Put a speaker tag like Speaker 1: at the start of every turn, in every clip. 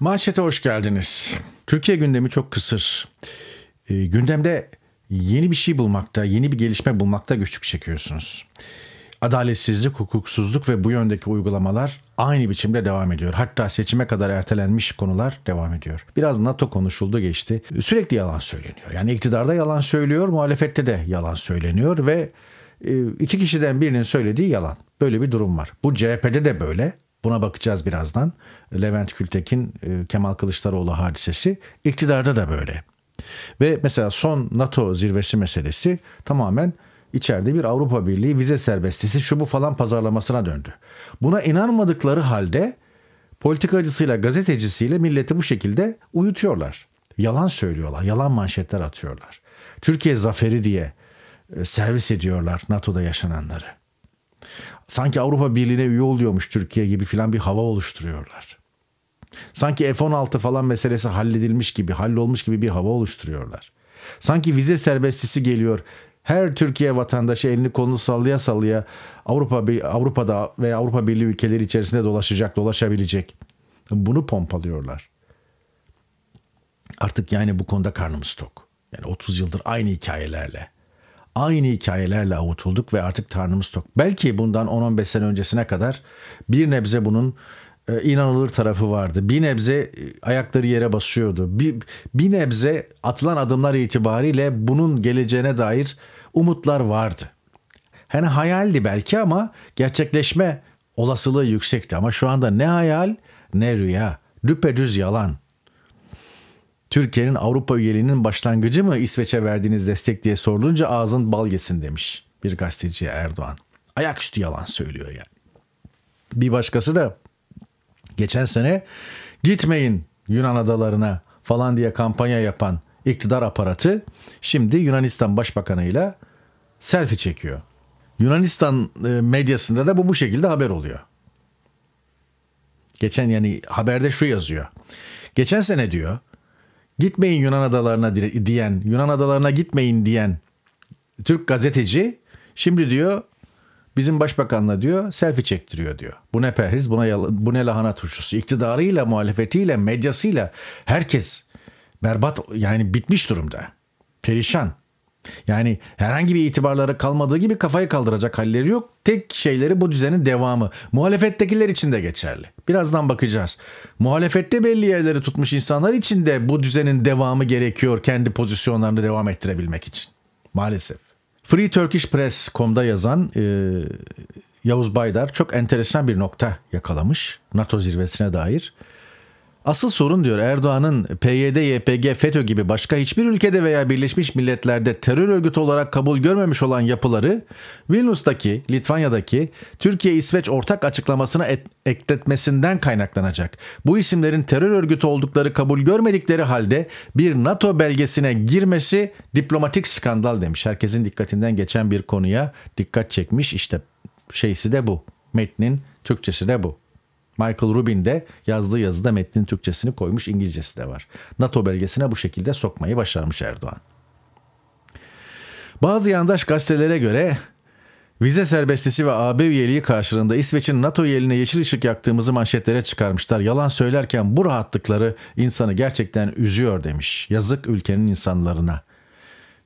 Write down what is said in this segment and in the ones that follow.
Speaker 1: Manşete hoş geldiniz. Türkiye gündemi çok kısır. E, gündemde yeni bir şey bulmakta, yeni bir gelişme bulmakta güçlük çekiyorsunuz. Adaletsizlik, hukuksuzluk ve bu yöndeki uygulamalar aynı biçimde devam ediyor. Hatta seçime kadar ertelenmiş konular devam ediyor. Biraz NATO konuşuldu geçti. Sürekli yalan söyleniyor. Yani iktidarda yalan söylüyor, muhalefette de yalan söyleniyor ve e, iki kişiden birinin söylediği yalan. Böyle bir durum var. Bu CHP'de de böyle. Buna bakacağız birazdan. Levent Kültekin, e, Kemal Kılıçdaroğlu hadisesi. iktidarda da böyle. Ve mesela son NATO zirvesi meselesi tamamen içeride bir Avrupa Birliği vize serbestisi şu bu falan pazarlamasına döndü. Buna inanmadıkları halde politikacısıyla gazetecisiyle milleti bu şekilde uyutuyorlar. Yalan söylüyorlar, yalan manşetler atıyorlar. Türkiye zaferi diye e, servis ediyorlar NATO'da yaşananları sanki Avrupa Birliği'ne üye oluyormuş Türkiye gibi filan bir hava oluşturuyorlar. Sanki F-16 falan meselesi halledilmiş gibi, hallolmuş gibi bir hava oluşturuyorlar. Sanki vize serbestisi geliyor. Her Türkiye vatandaşı elini kolunu sallaya sallaya Avrupa Avrupa'da ve Avrupa Birliği ülkeleri içerisinde dolaşacak, dolaşabilecek. Bunu pompalıyorlar. Artık yani bu konuda karnımız tok. Yani 30 yıldır aynı hikayelerle aynı hikayelerle avutulduk ve artık karnımız tok. Belki bundan 10-15 sene öncesine kadar bir nebze bunun e, inanılır tarafı vardı. Bir nebze e, ayakları yere basıyordu. Bir, bir nebze atılan adımlar itibariyle bunun geleceğine dair umutlar vardı. Hani hayaldi belki ama gerçekleşme olasılığı yüksekti. Ama şu anda ne hayal ne rüya. Düpedüz yalan. Türkiye'nin Avrupa üyeliğinin başlangıcı mı İsveç'e verdiğiniz destek diye sorulunca ağzın bal yesin demiş bir gazeteci Erdoğan. Ayaküstü yalan söylüyor yani. Bir başkası da geçen sene gitmeyin Yunan adalarına falan diye kampanya yapan iktidar aparatı şimdi Yunanistan Başbakanı'yla selfie çekiyor. Yunanistan e, medyasında da bu bu şekilde haber oluyor. Geçen yani haberde şu yazıyor. Geçen sene diyor Gitmeyin Yunan adalarına diyen, Yunan adalarına gitmeyin diyen Türk gazeteci şimdi diyor bizim başbakanla diyor selfie çektiriyor diyor. Bu ne perhiz buna bu ne lahana turşusu. İktidarıyla, muhalefetiyle, medyasıyla herkes berbat yani bitmiş durumda. Perişan. Yani herhangi bir itibarları kalmadığı gibi kafayı kaldıracak halleri yok. Tek şeyleri bu düzenin devamı. Muhalefettekiler için de geçerli. Birazdan bakacağız. Muhalefette belli yerleri tutmuş insanlar için de bu düzenin devamı gerekiyor kendi pozisyonlarını devam ettirebilmek için. Maalesef. Free Turkish Press.com'da yazan e, Yavuz Baydar çok enteresan bir nokta yakalamış NATO zirvesine dair. Asıl sorun diyor Erdoğan'ın PYD, YPG, FETÖ gibi başka hiçbir ülkede veya Birleşmiş Milletler'de terör örgütü olarak kabul görmemiş olan yapıları Vilnius'taki, Litvanya'daki Türkiye-İsveç ortak açıklamasına et, ekletmesinden kaynaklanacak. Bu isimlerin terör örgütü oldukları kabul görmedikleri halde bir NATO belgesine girmesi diplomatik skandal demiş. Herkesin dikkatinden geçen bir konuya dikkat çekmiş. İşte şeysi de bu. Metnin Türkçesi de bu. Michael Rubin de yazdığı yazıda metnin Türkçesini koymuş İngilizcesi de var. NATO belgesine bu şekilde sokmayı başarmış Erdoğan. Bazı yandaş gazetelere göre vize serbestisi ve AB üyeliği karşılığında İsveç'in NATO üyeliğine yeşil ışık yaktığımızı manşetlere çıkarmışlar. Yalan söylerken bu rahatlıkları insanı gerçekten üzüyor demiş. Yazık ülkenin insanlarına.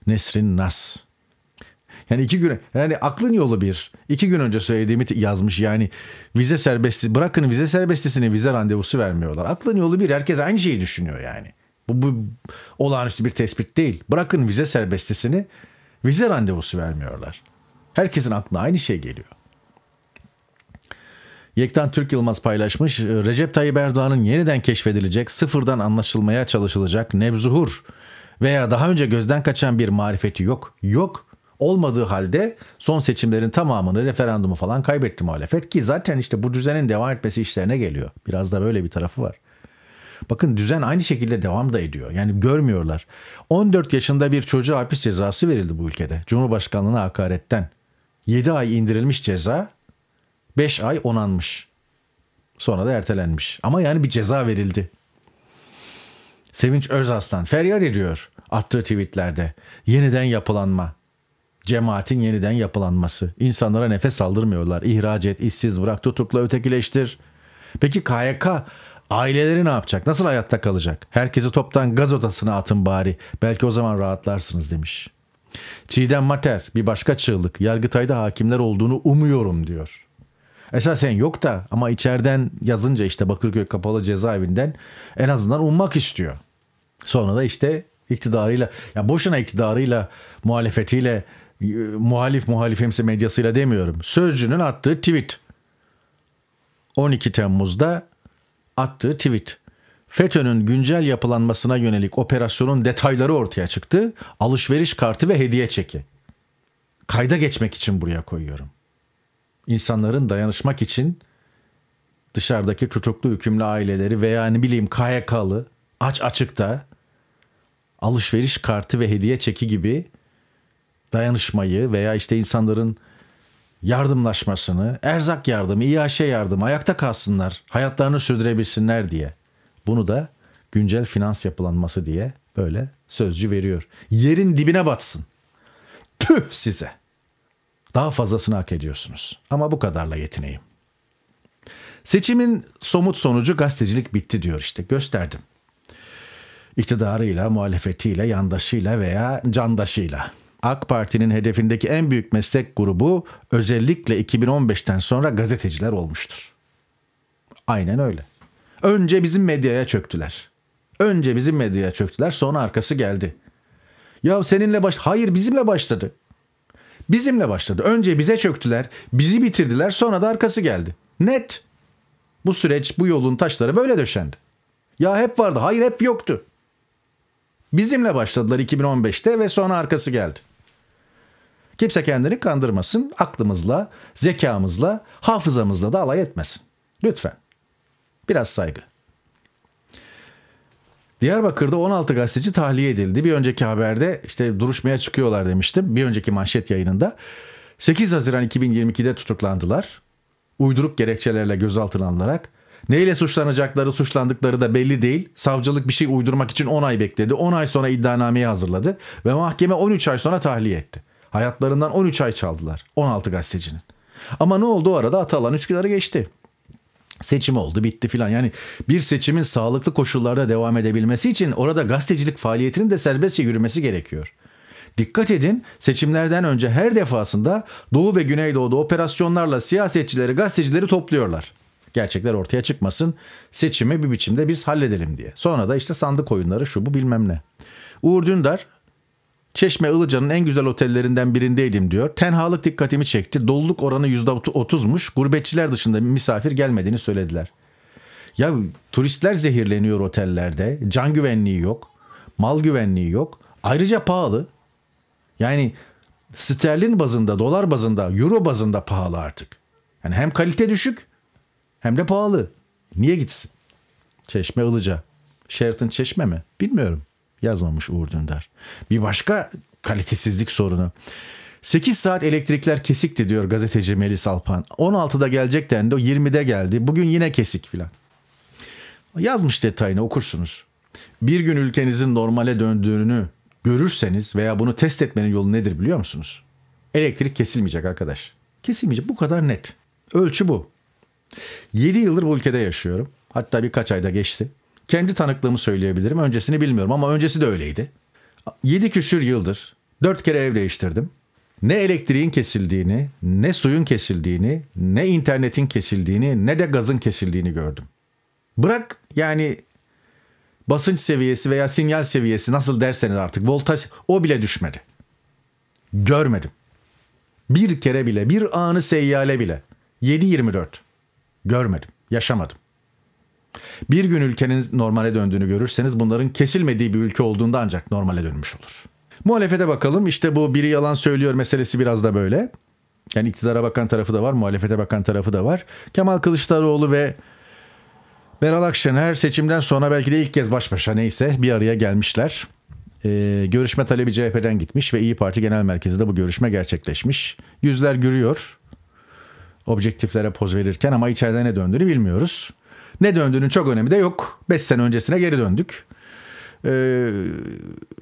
Speaker 1: Nesrin Nas. Yani iki gün yani aklın yolu bir. İki gün önce söylediğimi yazmış yani vize serbestli bırakın vize serbestisini vize randevusu vermiyorlar. Aklın yolu bir herkes aynı şeyi düşünüyor yani. Bu, bu olağanüstü bir tespit değil. Bırakın vize serbestisini vize randevusu vermiyorlar. Herkesin aklına aynı şey geliyor. Yektan Türk Yılmaz paylaşmış. Ee, Recep Tayyip Erdoğan'ın yeniden keşfedilecek, sıfırdan anlaşılmaya çalışılacak nebzuhur veya daha önce gözden kaçan bir marifeti yok. Yok olmadığı halde son seçimlerin tamamını referandumu falan kaybetti muhalefet ki zaten işte bu düzenin devam etmesi işlerine geliyor. Biraz da böyle bir tarafı var. Bakın düzen aynı şekilde devam da ediyor. Yani görmüyorlar. 14 yaşında bir çocuğa hapis cezası verildi bu ülkede. Cumhurbaşkanlığına hakaretten. 7 ay indirilmiş ceza, 5 ay onanmış. Sonra da ertelenmiş. Ama yani bir ceza verildi. Sevinç Özaslan feryat ediyor attığı tweetlerde. Yeniden yapılanma. Cemaatin yeniden yapılanması. İnsanlara nefes aldırmıyorlar. İhraç et, işsiz bırak, tutukla, ötekileştir. Peki KYK aileleri ne yapacak? Nasıl hayatta kalacak? Herkesi toptan gaz odasına atın bari. Belki o zaman rahatlarsınız demiş. Çiğdem Mater bir başka çığlık. Yargıtay'da hakimler olduğunu umuyorum diyor. Esasen yok da ama içeriden yazınca işte Bakırköy Kapalı Cezaevinden en azından ummak istiyor. Sonra da işte iktidarıyla ya boşuna iktidarıyla muhalefetiyle ee, muhalif muhalif medyasıyla demiyorum. Sözcünün attığı tweet. 12 Temmuz'da attığı tweet. FETÖ'nün güncel yapılanmasına yönelik operasyonun detayları ortaya çıktı. Alışveriş kartı ve hediye çeki. Kayda geçmek için buraya koyuyorum. İnsanların dayanışmak için dışarıdaki tutuklu hükümlü aileleri veya ne bileyim KYK'lı aç açıkta alışveriş kartı ve hediye çeki gibi dayanışmayı veya işte insanların yardımlaşmasını, erzak yardımı, İAŞ yardımı ayakta kalsınlar, hayatlarını sürdürebilsinler diye. Bunu da güncel finans yapılanması diye böyle sözcü veriyor. Yerin dibine batsın. Tüh size. Daha fazlasını hak ediyorsunuz. Ama bu kadarla yetineyim. Seçimin somut sonucu gazetecilik bitti diyor işte gösterdim. İktidarıyla, muhalefetiyle, yandaşıyla veya candaşıyla. AK Parti'nin hedefindeki en büyük meslek grubu özellikle 2015'ten sonra gazeteciler olmuştur. Aynen öyle. Önce bizim medyaya çöktüler. Önce bizim medyaya çöktüler sonra arkası geldi. Ya seninle baş... Hayır bizimle başladı. Bizimle başladı. Önce bize çöktüler, bizi bitirdiler sonra da arkası geldi. Net. Bu süreç, bu yolun taşları böyle döşendi. Ya hep vardı, hayır hep yoktu. Bizimle başladılar 2015'te ve sonra arkası geldi. Kimse kendini kandırmasın. Aklımızla, zekamızla, hafızamızla da alay etmesin. Lütfen. Biraz saygı. Diyarbakır'da 16 gazeteci tahliye edildi. Bir önceki haberde işte duruşmaya çıkıyorlar demiştim. Bir önceki manşet yayınında. 8 Haziran 2022'de tutuklandılar. Uyduruk gerekçelerle gözaltına alınarak. Neyle suçlanacakları suçlandıkları da belli değil. Savcılık bir şey uydurmak için 10 ay bekledi. 10 ay sonra iddianameyi hazırladı ve mahkeme 13 ay sonra tahliye etti. Hayatlarından 13 ay çaldılar. 16 gazetecinin. Ama ne oldu o arada? Atalan Üsküdar'ı geçti. Seçim oldu bitti filan. Yani bir seçimin sağlıklı koşullarda devam edebilmesi için orada gazetecilik faaliyetinin de serbestçe yürümesi gerekiyor. Dikkat edin seçimlerden önce her defasında Doğu ve Güneydoğu'da operasyonlarla siyasetçileri, gazetecileri topluyorlar. Gerçekler ortaya çıkmasın, seçimi bir biçimde biz halledelim diye. Sonra da işte sandık oyunları şu bu bilmem ne. Uğur Dündar Çeşme Ilıca'nın en güzel otellerinden birindeydim diyor. Tenhalık dikkatimi çekti. Doluluk oranı %30'muş. Gurbetçiler dışında misafir gelmediğini söylediler. Ya turistler zehirleniyor otellerde. Can güvenliği yok. Mal güvenliği yok. Ayrıca pahalı. Yani sterlin bazında, dolar bazında, euro bazında pahalı artık. Yani hem kalite düşük hem de pahalı. Niye gitsin? Çeşme Ilıca. Sheraton Çeşme mi? Bilmiyorum. Yazmamış Uğur Dündar. Bir başka kalitesizlik sorunu. 8 saat elektrikler kesikti diyor gazeteci Melis Alpan. 16'da gelecek dendi, 20'de geldi. Bugün yine kesik filan. Yazmış detayını okursunuz. Bir gün ülkenizin normale döndüğünü görürseniz veya bunu test etmenin yolu nedir biliyor musunuz? Elektrik kesilmeyecek arkadaş. Kesilmeyecek bu kadar net. Ölçü bu. 7 yıldır bu ülkede yaşıyorum. Hatta birkaç ayda geçti. Kendi tanıklığımı söyleyebilirim. Öncesini bilmiyorum ama öncesi de öyleydi. 7 küsür yıldır 4 kere ev değiştirdim. Ne elektriğin kesildiğini, ne suyun kesildiğini, ne internetin kesildiğini, ne de gazın kesildiğini gördüm. Bırak yani basınç seviyesi veya sinyal seviyesi nasıl derseniz artık voltaj o bile düşmedi. Görmedim. Bir kere bile, bir anı seyyale bile. 7-24. Görmedim, yaşamadım. Bir gün ülkenin normale döndüğünü görürseniz bunların kesilmediği bir ülke olduğunda ancak normale dönmüş olur. Muhalefete bakalım İşte bu biri yalan söylüyor meselesi biraz da böyle. Yani iktidara bakan tarafı da var, muhalefete bakan tarafı da var. Kemal Kılıçdaroğlu ve Meral Akşener seçimden sonra belki de ilk kez baş başa neyse bir araya gelmişler. Ee, görüşme talebi CHP'den gitmiş ve İyi Parti Genel Merkezi'de bu görüşme gerçekleşmiş. Yüzler gürüyor objektiflere poz verirken ama içeride ne döndüğünü bilmiyoruz. Ne döndüğünün çok önemi de yok. 5 sene öncesine geri döndük. Ee,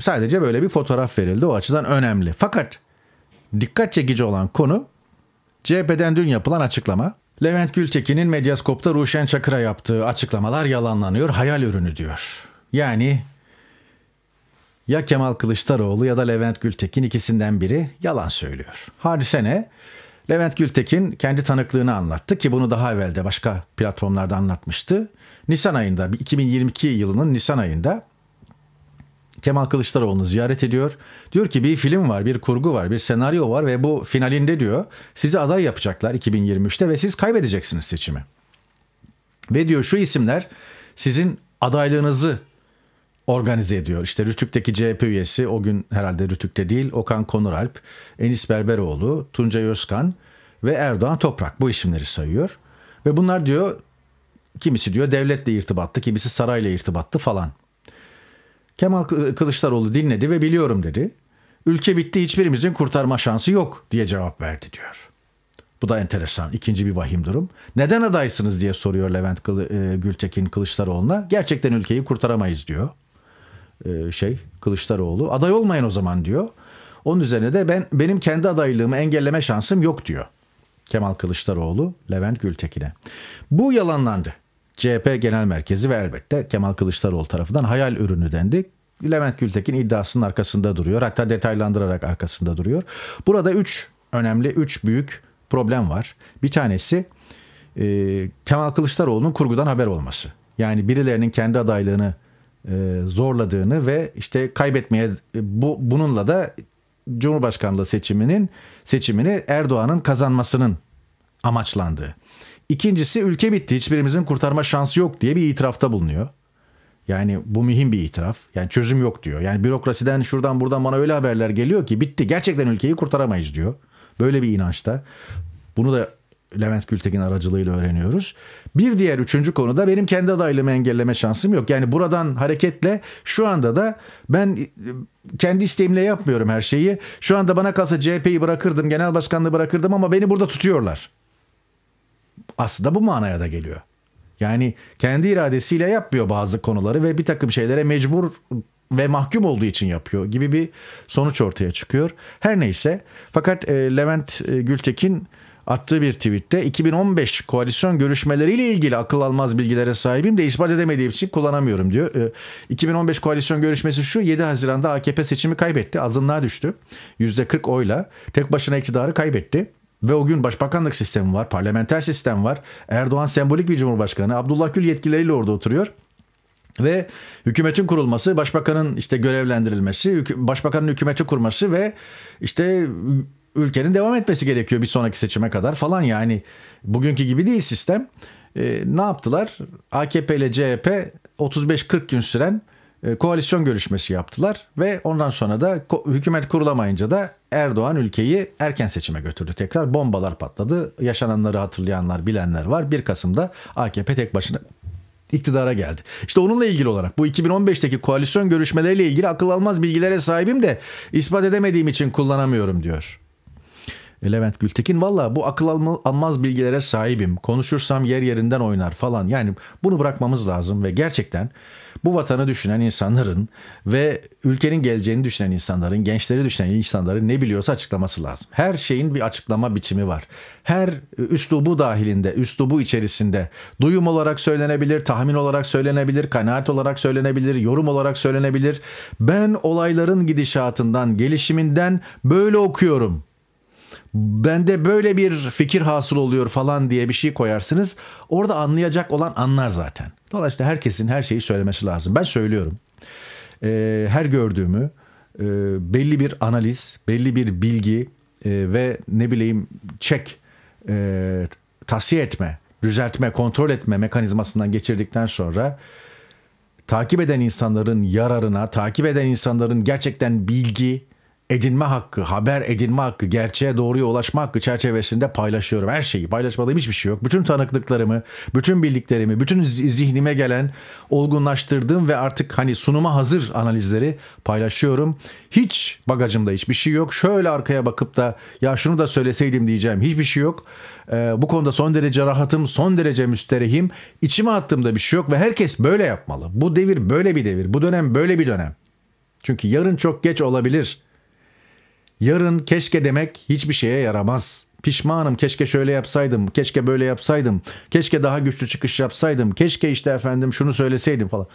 Speaker 1: sadece böyle bir fotoğraf verildi. O açıdan önemli. Fakat dikkat çekici olan konu CHP'den dün yapılan açıklama. Levent Gültekin'in Medyaskop'ta Ruşen Çakır'a yaptığı açıklamalar yalanlanıyor, hayal ürünü diyor. Yani ya Kemal Kılıçdaroğlu ya da Levent Gültekin ikisinden biri yalan söylüyor. Hadise ne? Levent Gültekin kendi tanıklığını anlattı ki bunu daha evvel de başka platformlarda anlatmıştı. Nisan ayında 2022 yılının Nisan ayında Kemal Kılıçdaroğlu'nu ziyaret ediyor. Diyor ki bir film var, bir kurgu var, bir senaryo var ve bu finalinde diyor sizi aday yapacaklar 2023'te ve siz kaybedeceksiniz seçimi. Ve diyor şu isimler sizin adaylığınızı organize ediyor. İşte Rütük'teki CHP üyesi o gün herhalde Rütük'te değil Okan Konuralp, Enis Berberoğlu, Tuncay Özkan ve Erdoğan Toprak bu isimleri sayıyor. Ve bunlar diyor kimisi diyor devletle irtibattı, kimisi sarayla irtibattı falan. Kemal Kılıçdaroğlu dinledi ve biliyorum dedi. Ülke bitti hiçbirimizin kurtarma şansı yok diye cevap verdi diyor. Bu da enteresan. ikinci bir vahim durum. Neden adaysınız diye soruyor Levent e, Gültekin Kılıçdaroğlu'na. Gerçekten ülkeyi kurtaramayız diyor. E, şey Kılıçdaroğlu aday olmayın o zaman diyor. Onun üzerine de ben benim kendi adaylığımı engelleme şansım yok diyor. Kemal Kılıçdaroğlu Levent Gültekin'e. Bu yalanlandı. CHP Genel Merkezi ve elbette Kemal Kılıçdaroğlu tarafından hayal ürünü dendi. Levent Gültekin iddiasının arkasında duruyor. Hatta detaylandırarak arkasında duruyor. Burada üç önemli, üç büyük problem var. Bir tanesi e, Kemal Kılıçdaroğlu'nun kurgudan haber olması. Yani birilerinin kendi adaylığını e, zorladığını ve işte kaybetmeye e, bu bununla da Cumhurbaşkanlığı seçiminin seçimini Erdoğan'ın kazanmasının amaçlandığı. İkincisi ülke bitti hiçbirimizin kurtarma şansı yok diye bir itirafta bulunuyor. Yani bu mühim bir itiraf. Yani çözüm yok diyor. Yani bürokrasiden şuradan buradan bana öyle haberler geliyor ki bitti. Gerçekten ülkeyi kurtaramayız diyor. Böyle bir inançta. Bunu da Levent Gültekin aracılığıyla öğreniyoruz. Bir diğer üçüncü konuda benim kendi adaylığımı engelleme şansım yok. Yani buradan hareketle şu anda da ben e, kendi isteğimle yapmıyorum her şeyi. Şu anda bana kalsa CHP'yi bırakırdım, genel başkanlığı bırakırdım ama beni burada tutuyorlar. Aslında bu manaya da geliyor. Yani kendi iradesiyle yapmıyor bazı konuları ve bir takım şeylere mecbur ve mahkum olduğu için yapıyor gibi bir sonuç ortaya çıkıyor. Her neyse fakat e, Levent e, Gültekin attığı bir tweette 2015 koalisyon görüşmeleriyle ilgili akıl almaz bilgilere sahibim de ispat edemediğim için kullanamıyorum diyor. 2015 ee, koalisyon görüşmesi şu 7 Haziran'da AKP seçimi kaybetti azınlığa düştü %40 oyla tek başına iktidarı kaybetti. Ve o gün başbakanlık sistemi var, parlamenter sistem var. Erdoğan sembolik bir cumhurbaşkanı. Abdullah Gül yetkileriyle orada oturuyor. Ve hükümetin kurulması, başbakanın işte görevlendirilmesi, başbakanın hükümeti kurması ve işte ülkenin devam etmesi gerekiyor bir sonraki seçime kadar falan yani. Bugünkü gibi değil sistem. E, ne yaptılar? AKP ile CHP 35-40 gün süren e, koalisyon görüşmesi yaptılar ve ondan sonra da hükümet kurulamayınca da Erdoğan ülkeyi erken seçime götürdü. Tekrar bombalar patladı. Yaşananları hatırlayanlar, bilenler var. 1 Kasım'da AKP tek başına iktidara geldi. İşte onunla ilgili olarak bu 2015'teki koalisyon görüşmeleriyle ilgili akıl almaz bilgilere sahibim de ispat edemediğim için kullanamıyorum diyor. Levent Gültekin valla bu akıl almaz bilgilere sahibim. Konuşursam yer yerinden oynar falan. Yani bunu bırakmamız lazım ve gerçekten bu vatanı düşünen insanların ve ülkenin geleceğini düşünen insanların, gençleri düşünen insanların ne biliyorsa açıklaması lazım. Her şeyin bir açıklama biçimi var. Her üslubu dahilinde, üslubu içerisinde duyum olarak söylenebilir, tahmin olarak söylenebilir, kanaat olarak söylenebilir, yorum olarak söylenebilir. Ben olayların gidişatından, gelişiminden böyle okuyorum bende böyle bir fikir hasıl oluyor falan diye bir şey koyarsınız. Orada anlayacak olan anlar zaten. Dolayısıyla herkesin her şeyi söylemesi lazım. Ben söylüyorum. Ee, her gördüğümü e, belli bir analiz, belli bir bilgi e, ve ne bileyim çek, e, tavsiye etme, düzeltme, kontrol etme mekanizmasından geçirdikten sonra takip eden insanların yararına, takip eden insanların gerçekten bilgi, edinme hakkı, haber edinme hakkı, gerçeğe doğruya ulaşma hakkı çerçevesinde paylaşıyorum. Her şeyi paylaşmadığım hiçbir şey yok. Bütün tanıklıklarımı, bütün bildiklerimi, bütün zihnime gelen olgunlaştırdığım ve artık hani sunuma hazır analizleri paylaşıyorum. Hiç bagajımda hiçbir şey yok. Şöyle arkaya bakıp da ya şunu da söyleseydim diyeceğim hiçbir şey yok. Ee, bu konuda son derece rahatım, son derece müsterehim. İçime attığımda bir şey yok ve herkes böyle yapmalı. Bu devir böyle bir devir, bu dönem böyle bir dönem. Çünkü yarın çok geç olabilir.'' Yarın keşke demek hiçbir şeye yaramaz. Pişmanım keşke şöyle yapsaydım, keşke böyle yapsaydım, keşke daha güçlü çıkış yapsaydım, keşke işte efendim şunu söyleseydim falan.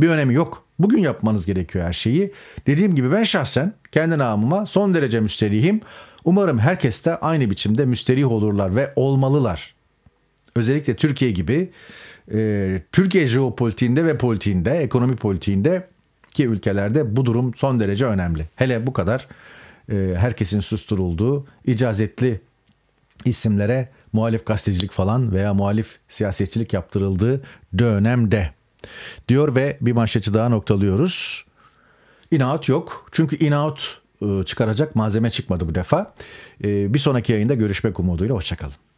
Speaker 1: Bir önemi yok. Bugün yapmanız gerekiyor her şeyi. Dediğim gibi ben şahsen kendi namıma son derece müsterihim. Umarım herkes de aynı biçimde müsterih olurlar ve olmalılar. Özellikle Türkiye gibi e, Türkiye jeopolitiğinde ve politiğinde, ekonomi politiğinde ki ülkelerde bu durum son derece önemli. Hele bu kadar e, herkesin susturulduğu icazetli isimlere muhalif gazetecilik falan veya muhalif siyasetçilik yaptırıldığı dönemde diyor ve bir manşeti daha noktalıyoruz. İnaat yok çünkü inaat e, çıkaracak malzeme çıkmadı bu defa. E, bir sonraki yayında görüşmek umuduyla hoşçakalın.